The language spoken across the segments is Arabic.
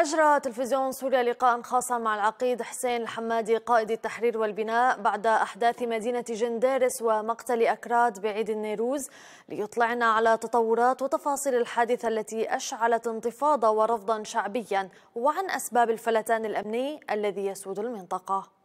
أجرى تلفزيون سوريا لقاء خاصا مع العقيد حسين الحمادي قائد التحرير والبناء بعد أحداث مدينة جندارس ومقتل أكراد بعيد النيروز ليطلعنا على تطورات وتفاصيل الحادثة التي أشعلت انتفاضة ورفضا شعبيا وعن أسباب الفلتان الأمني الذي يسود المنطقة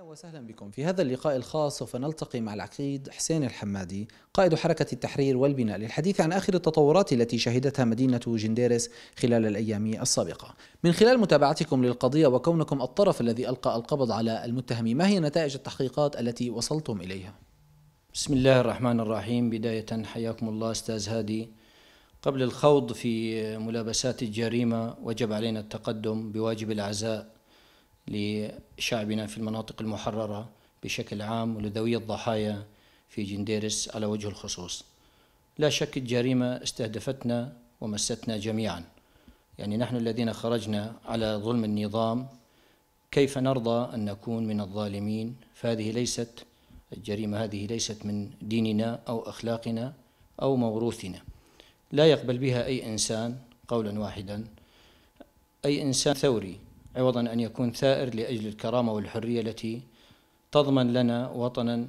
أهلا وسهلا بكم في هذا اللقاء الخاص سوف نلتقي مع العقيد حسين الحمادي قائد حركة التحرير والبناء للحديث عن آخر التطورات التي شهدتها مدينة جنديرس خلال الأيام السابقة من خلال متابعتكم للقضية وكونكم الطرف الذي ألقى القبض على المتهم ما هي نتائج التحقيقات التي وصلتم إليها؟ بسم الله الرحمن الرحيم بداية حياكم الله أستاذ هادي قبل الخوض في ملابسات الجريمة وجب علينا التقدم بواجب العزاء لشعبنا في المناطق المحررة بشكل عام ولذوي الضحايا في جنديرس على وجه الخصوص لا شك الجريمة استهدفتنا ومستنا جميعا يعني نحن الذين خرجنا على ظلم النظام كيف نرضى أن نكون من الظالمين فهذه ليست الجريمة هذه ليست من ديننا أو أخلاقنا أو موروثنا لا يقبل بها أي إنسان قولا واحدا أي إنسان ثوري عوضا أن يكون ثائر لأجل الكرامة والحرية التي تضمن لنا وطنا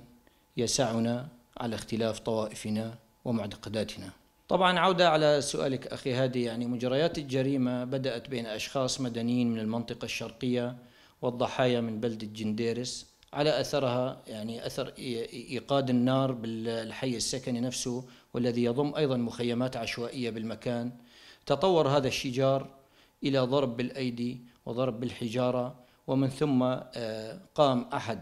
يسعنا على اختلاف طوائفنا ومعتقداتنا طبعا عودة على سؤالك أخي هادي يعني مجريات الجريمة بدأت بين أشخاص مدنيين من المنطقة الشرقية والضحايا من بلدة جنديرس على أثرها يعني أثر إيقاد النار بالحي السكني نفسه والذي يضم أيضا مخيمات عشوائية بالمكان تطور هذا الشجار إلى ضرب بالأيدي وضرب بالحجارة ومن ثم آه، قام أحد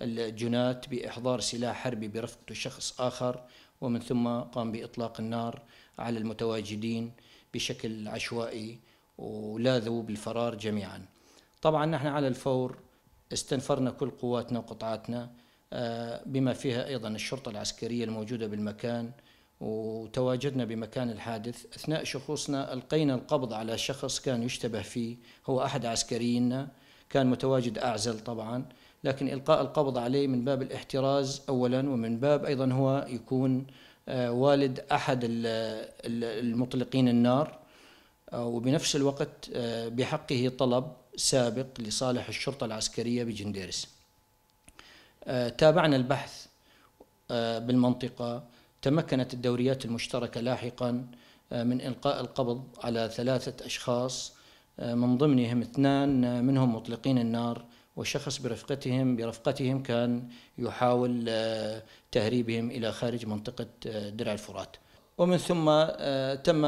الجناة بإحضار سلاح حربي برفقة شخص آخر ومن ثم قام بإطلاق النار على المتواجدين بشكل عشوائي ولاذوا بالفرار جميعا طبعا نحن على الفور استنفرنا كل قواتنا وقطعاتنا آه، بما فيها أيضا الشرطة العسكرية الموجودة بالمكان وتواجدنا بمكان الحادث أثناء شخوصنا ألقينا القبض على شخص كان يشتبه فيه هو أحد عسكرينا كان متواجد أعزل طبعا لكن إلقاء القبض عليه من باب الاحتراز أولا ومن باب أيضا هو يكون آه، والد أحد المطلقين النار آه، وبنفس الوقت آه، بحقه طلب سابق لصالح الشرطة العسكرية بجنديرس تابعنا البحث بالمنطقة تمكنت الدوريات المشتركة لاحقا آه، من إلقاء القبض على ثلاثة أشخاص آه، من ضمنهم اثنان آه، منهم مطلقين النار وشخص برفقتهم برفقتهم كان يحاول تهريبهم إلى خارج منطقة درع الفرات ومن ثم تم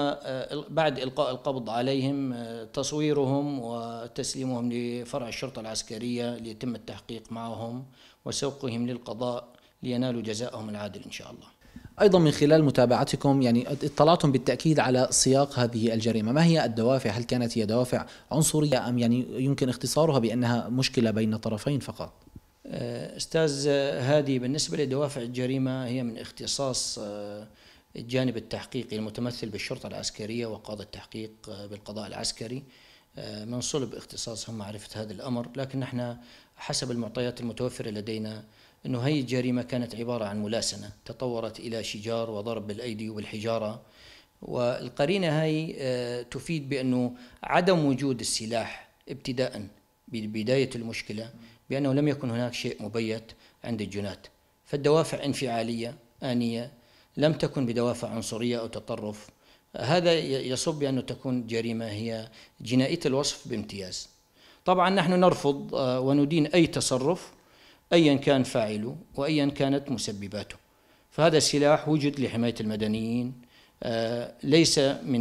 بعد إلقاء القبض عليهم تصويرهم وتسليمهم لفرع الشرطة العسكرية ليتم التحقيق معهم وسوقهم للقضاء لينالوا جزاءهم العادل إن شاء الله أيضا من خلال متابعتكم يعني اطلعتم بالتأكيد على سياق هذه الجريمة ما هي الدوافع هل كانت هي دوافع عنصرية أم يعني يمكن اختصارها بأنها مشكلة بين طرفين فقط آه، أستاذ هادي بالنسبة لدوافع الجريمة هي من اختصاص آه، الجانب التحقيقي المتمثل بالشرطة العسكرية وقاضي التحقيق آه، بالقضاء العسكري من صلب اختصاصهم معرفة هذا الأمر لكن نحن حسب المعطيات المتوفرة لدينا أنه هي الجريمة كانت عبارة عن ملاسنة تطورت إلى شجار وضرب بالأيدي وبالحجارة والقرينة هاي آه، تفيد بأنه عدم وجود السلاح ابتداء ببداية المشكلة بأنه لم يكن هناك شيء مبيت عند الجنات فالدوافع انفعالية آنية لم تكن بدوافع عنصرية أو تطرف هذا يصب بأنه تكون جريمة هي جنائية الوصف بامتياز طبعا نحن نرفض آه، وندين أي تصرف أيا كان فاعله وأيا كانت مسبباته فهذا السلاح وجد لحماية المدنيين آه، ليس من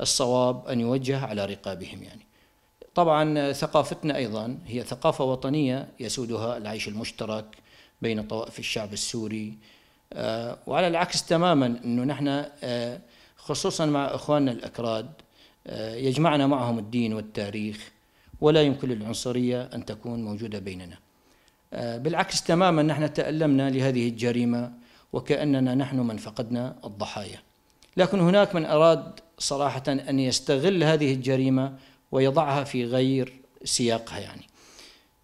الصواب أن يوجه على رقابهم يعني طبعا ثقافتنا أيضا هي ثقافة وطنية يسودها العيش المشترك بين طوائف الشعب السوري آه، وعلى العكس تماما أنه نحن آه، خصوصا مع إخواننا الأكراد يجمعنا معهم الدين والتاريخ ولا يمكن للعنصرية أن تكون موجودة بيننا آه، بالعكس تماما نحن تألمنا لهذه الجريمة وكأننا نحن من فقدنا الضحايا لكن هناك من أراد صراحة أن يستغل هذه الجريمة ويضعها في غير سياقها يعني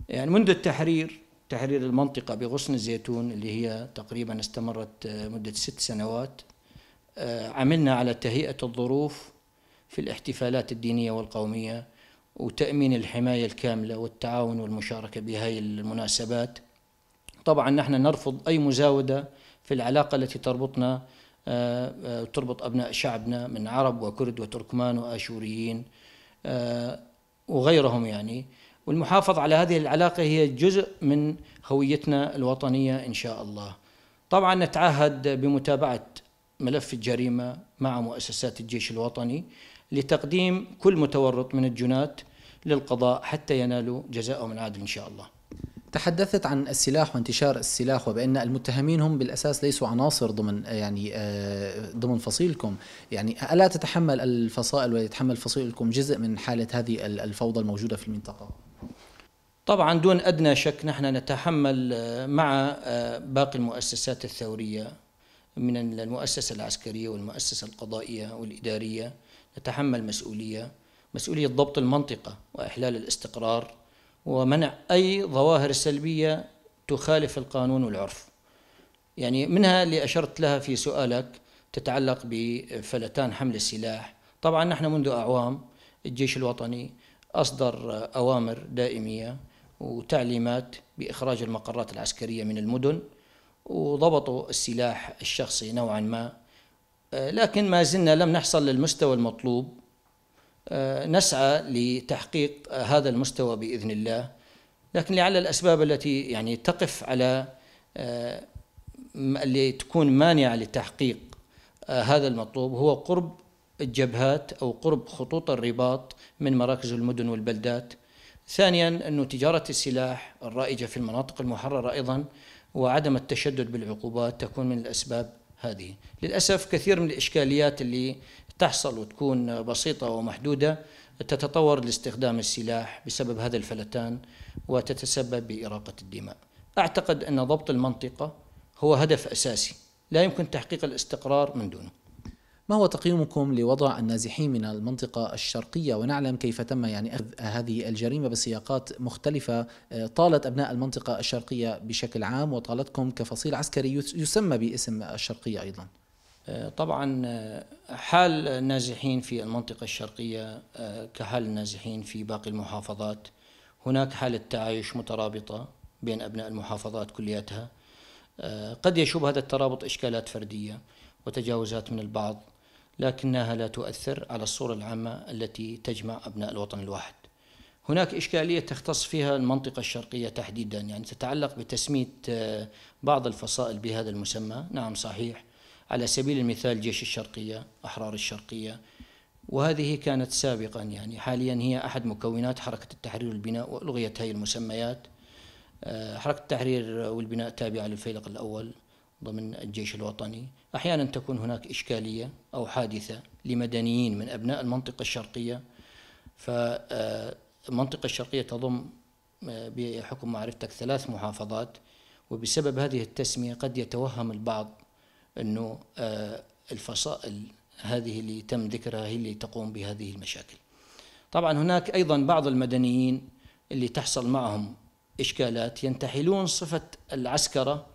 يعني منذ التحرير تحرير المنطقة بغصن الزيتون اللي هي تقريبا استمرت آه، مدة ست سنوات آه، عملنا على تهيئة الظروف في الاحتفالات الدينية والقومية وتأمين الحماية الكاملة والتعاون والمشاركة بهذه المناسبات طبعا نحن نرفض أي مزاودة في العلاقة التي تربطنا آه، آه، تربط أبناء شعبنا من عرب وكرد وتركمان وآشوريين آه، وغيرهم يعني والمحافظة على هذه العلاقة هي جزء من هويتنا الوطنية إن شاء الله طبعا نتعهد بمتابعة ملف الجريمة مع مؤسسات الجيش الوطني لتقديم كل متورط من الجنات للقضاء حتى ينالوا جزاءهم العادل إن شاء الله تحدثت عن السلاح وانتشار السلاح وبان المتهمين هم بالاساس ليسوا عناصر ضمن يعني آه، ضمن فصيلكم، يعني الا تتحمل الفصائل ويتحمل فصيلكم جزء من حاله هذه الفوضى الموجوده في المنطقه؟ طبعا دون ادنى شك نحن نتحمل آه، مع آه، باقي المؤسسات الثوريه من المؤسسه العسكريه والمؤسسه القضائيه والاداريه يتحمل مسؤولية مسؤولية ضبط المنطقة وإحلال الاستقرار ومنع أي ظواهر سلبية تخالف القانون والعرف يعني منها اللي أشرت لها في سؤالك تتعلق بفلتان حمل السلاح طبعا نحن منذ أعوام الجيش الوطني أصدر أوامر دائمية وتعليمات بإخراج المقرات العسكرية من المدن وضبطوا السلاح الشخصي نوعا ما آه، لكن ما زلنا لم نحصل للمستوى المطلوب آه، نسعى لتحقيق هذا المستوى باذن الله لكن لعل الاسباب التي يعني تقف على آه، اللي تكون مانعه لتحقيق هذا المطلوب هو قرب الجبهات او قرب خطوط الرباط من مراكز المدن والبلدات. ثانيا أن تجاره السلاح الرائجه في المناطق المحرره ايضا وعدم التشدد بالعقوبات تكون من الاسباب هذه للأسف كثير من الإشكاليات اللي تحصل وتكون بسيطة ومحدودة تتطور لاستخدام السلاح بسبب هذا الفلتان وتتسبب بإراقة الدماء أعتقد أن ضبط المنطقة هو هدف أساسي لا يمكن تحقيق الاستقرار من دونه ما هو تقييمكم لوضع النازحين من المنطقة الشرقية ونعلم كيف تم يعني أخذ هذه الجريمة بسياقات مختلفة آه، طالت أبناء المنطقة الشرقية بشكل عام وطالتكم كفصيل عسكري يسمى باسم الشرقية أيضا آه، طبعا آه، حال النازحين في المنطقة الشرقية كحال النازحين في باقي المحافظات هناك حالة تعايش مترابطة بين أبناء المحافظات كلياتها قد يشوب هذا الترابط إشكالات فردية وتجاوزات من البعض لكنها لا تؤثر على الصورة العامة التي تجمع أبناء الوطن الواحد هناك إشكالية تختص فيها المنطقة الشرقية تحديدا يعني تتعلق بتسمية آه، بعض الفصائل بهذا المسمى نعم صحيح على سبيل المثال جيش الشرقية أحرار الشرقية وهذه كانت سابقا يعني حاليا هي أحد مكونات حركة التحرير والبناء وألغيت هذه المسميات آه، حركة التحرير والبناء تابعة للفيلق الأول ضمن الجيش الوطني أحيانا تكون هناك إشكالية أو حادثة لمدنيين من أبناء المنطقة الشرقية فالمنطقة آه، الشرقية تضم آه، بحكم معرفتك ثلاث محافظات وبسبب هذه التسمية قد يتوهم البعض أنه آه، الفصائل هذه اللي تم ذكرها هي اللي تقوم بهذه المشاكل طبعا هناك أيضا بعض المدنيين اللي تحصل معهم إشكالات ينتحلون صفة العسكرة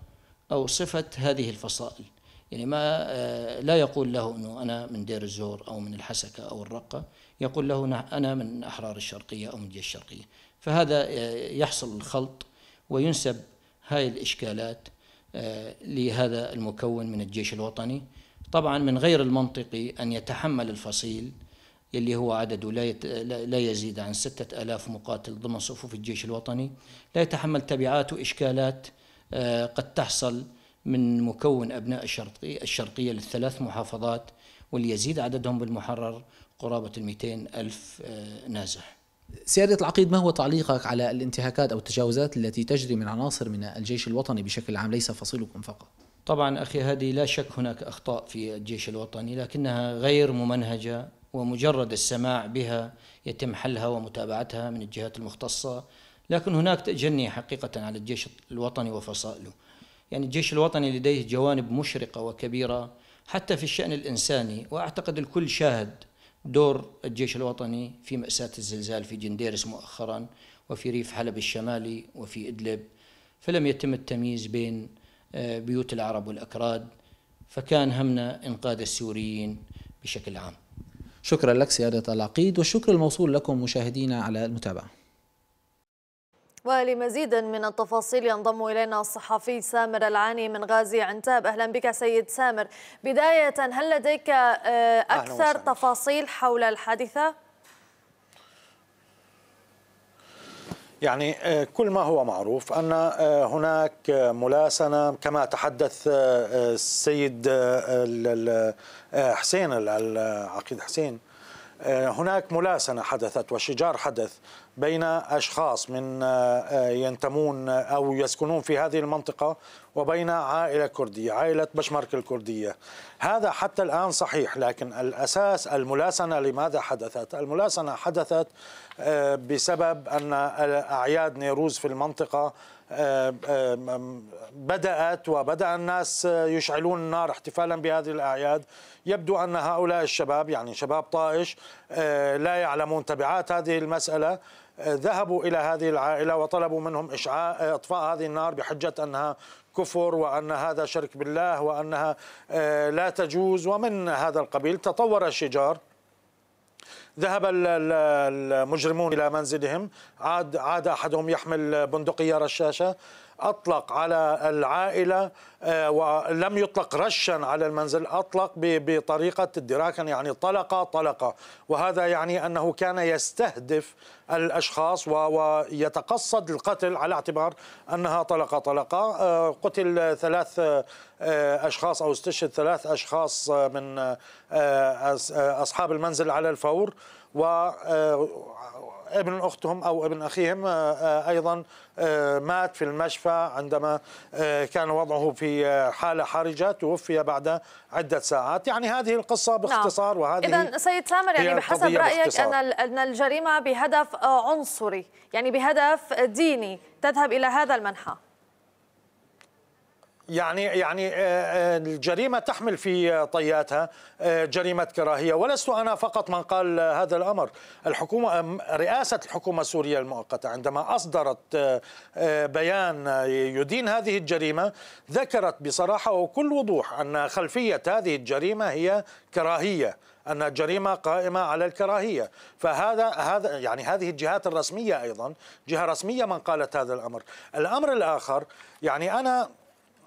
أو صفة هذه الفصائل يعني ما آه، لا يقول له أنه أنا من دير الزور أو من الحسكة أو الرقة يقول له نعم، أنا من أحرار الشرقية أو من دير الشرقية فهذا آه، يحصل الخلط وينسب هاي الإشكالات آه، لهذا المكون من الجيش الوطني طبعا من غير المنطقي أن يتحمل الفصيل اللي هو عدده لا, يت... لا يزيد عن ستة ألاف مقاتل ضمن صفوف الجيش الوطني لا يتحمل تبعات وإشكالات آه، قد تحصل من مكون أبناء الشرقي الشرقية للثلاث محافظات وليزيد عددهم بالمحرر قرابة 200 ألف آه، نازح سيادة العقيد ما هو تعليقك على الانتهاكات أو التجاوزات التي تجري من عناصر من الجيش الوطني بشكل عام ليس فصيلكم فقط طبعا أخي هذه لا شك هناك أخطاء في الجيش الوطني لكنها غير ممنهجة ومجرد السماع بها يتم حلها ومتابعتها من الجهات المختصة لكن هناك تجني حقيقة على الجيش الوطني وفصائله يعني الجيش الوطني لديه جوانب مشرقة وكبيرة حتى في الشأن الإنساني وأعتقد الكل شاهد دور الجيش الوطني في مأساة الزلزال في جنديرس مؤخرا وفي ريف حلب الشمالي وفي إدلب فلم يتم التمييز بين آه، بيوت العرب والأكراد فكان همنا إنقاذ السوريين بشكل عام شكرا لك سيادة العقيد والشكر الموصول لكم مشاهدينا على المتابعة ولمزيد من التفاصيل ينضم إلينا الصحفي سامر العاني من غازي عنتاب أهلا بك سيد سامر بداية هل لديك آه، أكثر تفاصيل حول الحادثة؟ يعني آه، كل ما هو معروف أن آه، هناك ملاسنة كما تحدث السيد حسين العقيد حسين آه، هناك ملاسنة حدثت وشجار حدث بين أشخاص من آه، آه، ينتمون أو يسكنون في هذه المنطقة وبين عائلة كردية عائلة بشمرك الكردية هذا حتى الآن صحيح لكن الأساس الملاسنة لماذا حدثت الملاسنة حدثت بسبب أن أعياد نيروز في المنطقة بدأت وبدأ الناس يشعلون النار احتفالا بهذه الأعياد يبدو أن هؤلاء الشباب يعني شباب طائش لا يعلمون تبعات هذه المسألة ذهبوا إلى هذه العائلة وطلبوا منهم إشعاء إطفاء هذه النار بحجة أنها كفر وأن هذا شرك بالله وأنها آه، لا تجوز ومن هذا القبيل تطور الشجار ذهب المجرمون إلى منزلهم عاد, عاد أحدهم يحمل بندقية رشاشة أطلق على العائلة آه، ولم يطلق رشا على المنزل أطلق بطريقة الدراكن يعني طلقة طلقة وهذا يعني أنه كان يستهدف الأشخاص ويتقصد القتل على اعتبار أنها طلقة طلقة آه، قتل ثلاث آه، أشخاص أو استشهد ثلاث أشخاص من أصحاب المنزل على الفور و ابن اختهم او ابن اخيهم آه، آه، ايضا آه، مات في المشفى عندما كان وضعه في حاله حرجه توفي بعد عده ساعات يعني هذه القصه نعم. باختصار نعم. وهذه اذا سيد سامر يعني بحسب رايك ان الجريمه بهدف عنصري يعني بهدف ديني تذهب الى هذا المنحى يعني يعني آه، آه، الجريمه تحمل في طياتها آه، جريمه كراهيه ولست انا فقط من قال هذا الامر الحكومه رئاسه الحكومه السوريه المؤقته عندما اصدرت بيان يدين هذه الجريمه ذكرت بصراحه وكل وضوح ان خلفيه هذه الجريمه هي كراهيه ان الجريمه قائمه على الكراهيه فهذا هذا يعني هذه الجهات الرسميه ايضا جهه رسميه من قالت هذا الامر الامر الاخر يعني انا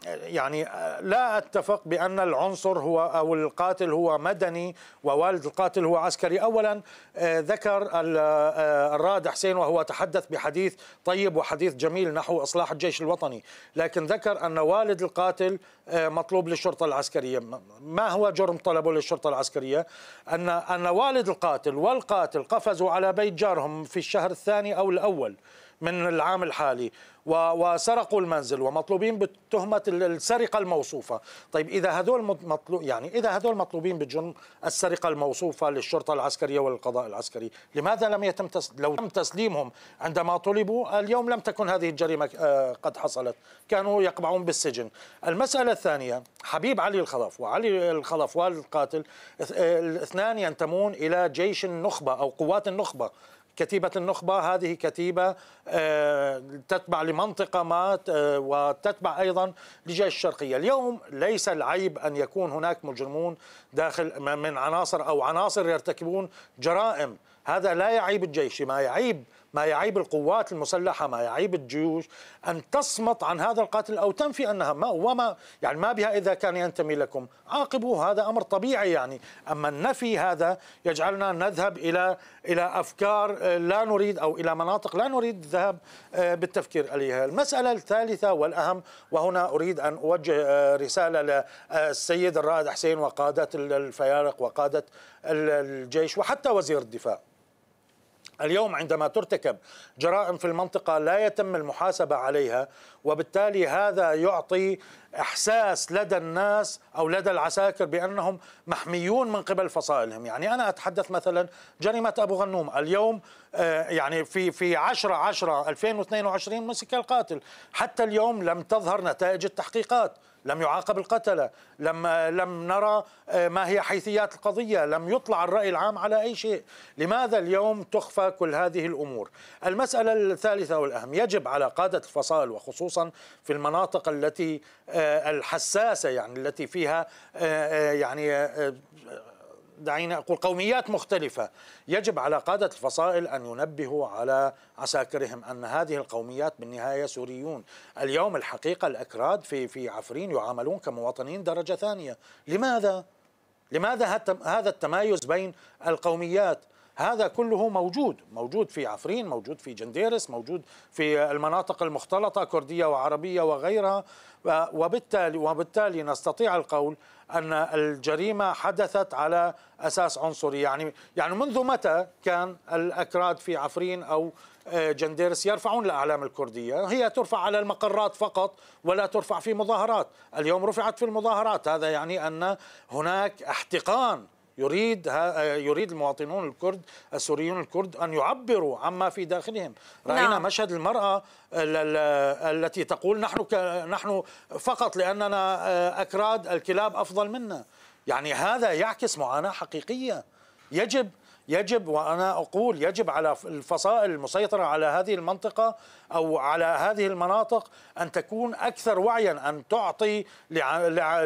يعني آه، لا اتفق بان العنصر هو او القاتل هو مدني ووالد القاتل هو عسكري، اولا آه، ذكر آه، الراد حسين وهو تحدث بحديث طيب وحديث جميل نحو اصلاح الجيش الوطني، لكن ذكر ان والد القاتل مطلوب للشرطه العسكريه، ما هو جرم طلبه للشرطه العسكريه؟ ان ان والد القاتل والقاتل قفزوا على بيت جارهم في الشهر الثاني او الاول من العام الحالي وسرقوا المنزل ومطلوبين بتهمة السرقة الموصوفة طيب إذا هذول مطلوب يعني إذا هذول مطلوبين بجرم السرقة الموصوفة للشرطة العسكرية والقضاء العسكري لماذا لم يتم تس... لو تم تسليمهم عندما طلبوا اليوم لم تكن هذه الجريمة آه، قد حصلت كانوا يقبعون بالسجن المسألة الثانية حبيب علي الخلف وعلي الخلف والقاتل آه، الاثنان ينتمون إلى جيش النخبة أو قوات النخبة كتيبة النخبة هذه كتيبة آه، تتبع لمنطقة ما آه، وتتبع أيضا لجيش الشرقية اليوم ليس العيب أن يكون هناك مجرمون داخل من عناصر أو عناصر يرتكبون جرائم هذا لا يعيب الجيش ما يعيب ما يعيب القوات المسلحة ما يعيب الجيوش أن تصمت عن هذا القاتل أو تنفي أنها ما وما يعني ما بها إذا كان ينتمي لكم عاقبوه هذا أمر طبيعي يعني أما النفي هذا يجعلنا نذهب إلى إلى أفكار آه، لا نريد أو إلى مناطق لا نريد الذهاب آه، بالتفكير عليها المسألة الثالثة والأهم وهنا أريد أن أوجه آه، رسالة للسيد آه، الرائد حسين وقادة الفيارق وقادة الجيش وحتى وزير الدفاع اليوم عندما ترتكب جرائم في المنطقة لا يتم المحاسبة عليها وبالتالي هذا يعطي إحساس لدى الناس أو لدى العساكر بأنهم محميون من قبل فصائلهم يعني أنا أتحدث مثلا جريمة أبو غنوم اليوم آه، يعني في في 10 10 2022 مسك القاتل حتى اليوم لم تظهر نتائج التحقيقات لم يعاقب القتلة لم لم نرى آه، ما هي حيثيات القضية لم يطلع الرأي العام على أي شيء لماذا اليوم تخفى كل هذه الأمور المسألة الثالثة والأهم يجب على قادة الفصائل وخصوصا في المناطق التي آه، الحساسة يعني التي فيها آه، يعني دعينا أقول قوميات مختلفة يجب على قادة الفصائل أن ينبهوا على عساكرهم أن هذه القوميات بالنهاية سوريون اليوم الحقيقة الأكراد في, في عفرين يعاملون كمواطنين درجة ثانية لماذا؟ لماذا هذا التمايز بين القوميات؟ هذا كله موجود موجود في عفرين موجود في جنديرس موجود في المناطق المختلطة كردية وعربية وغيرها وبالتالي, وبالتالي نستطيع القول أن الجريمة حدثت على أساس عنصري يعني, يعني منذ متى كان الأكراد في عفرين أو آه، جنديرس يرفعون الأعلام الكردية هي ترفع على المقرات فقط ولا ترفع في مظاهرات اليوم رفعت في المظاهرات هذا يعني أن هناك احتقان يريد آه، يريد المواطنون الكرد السوريون الكرد ان يعبروا عما في داخلهم راينا نعم. مشهد المراه التي تقول نحن نحن فقط لاننا آه، اكراد الكلاب افضل منا يعني هذا يعكس معاناه حقيقيه يجب يجب وانا اقول يجب على الفصائل المسيطره على هذه المنطقه أو على هذه المناطق أن تكون أكثر وعيا أن تعطي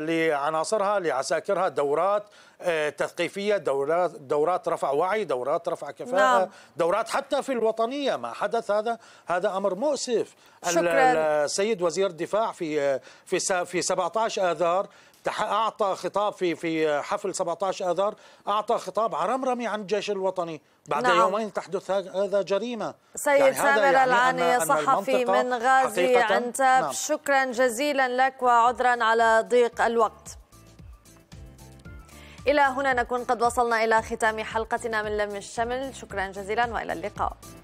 لعناصرها لعساكرها دورات آه، تثقيفيه دورات دورات رفع وعي دورات رفع كفاءه نعم. دورات حتى في الوطنيه ما حدث هذا هذا امر مؤسف شكرا. السيد وزير الدفاع في في في 17 اذار اعطى خطاب في في حفل 17 اذار اعطى خطاب عرمرمي عن الجيش الوطني بعد نعم. يومين تحدث هذا جريمة سيد يعني سامر يعني العاني صحفي من غازي عنتاب نعم. شكرا جزيلا لك وعذرا على ضيق الوقت إلى هنا نكون قد وصلنا إلى ختام حلقتنا من لم الشمل شكرا جزيلا وإلى اللقاء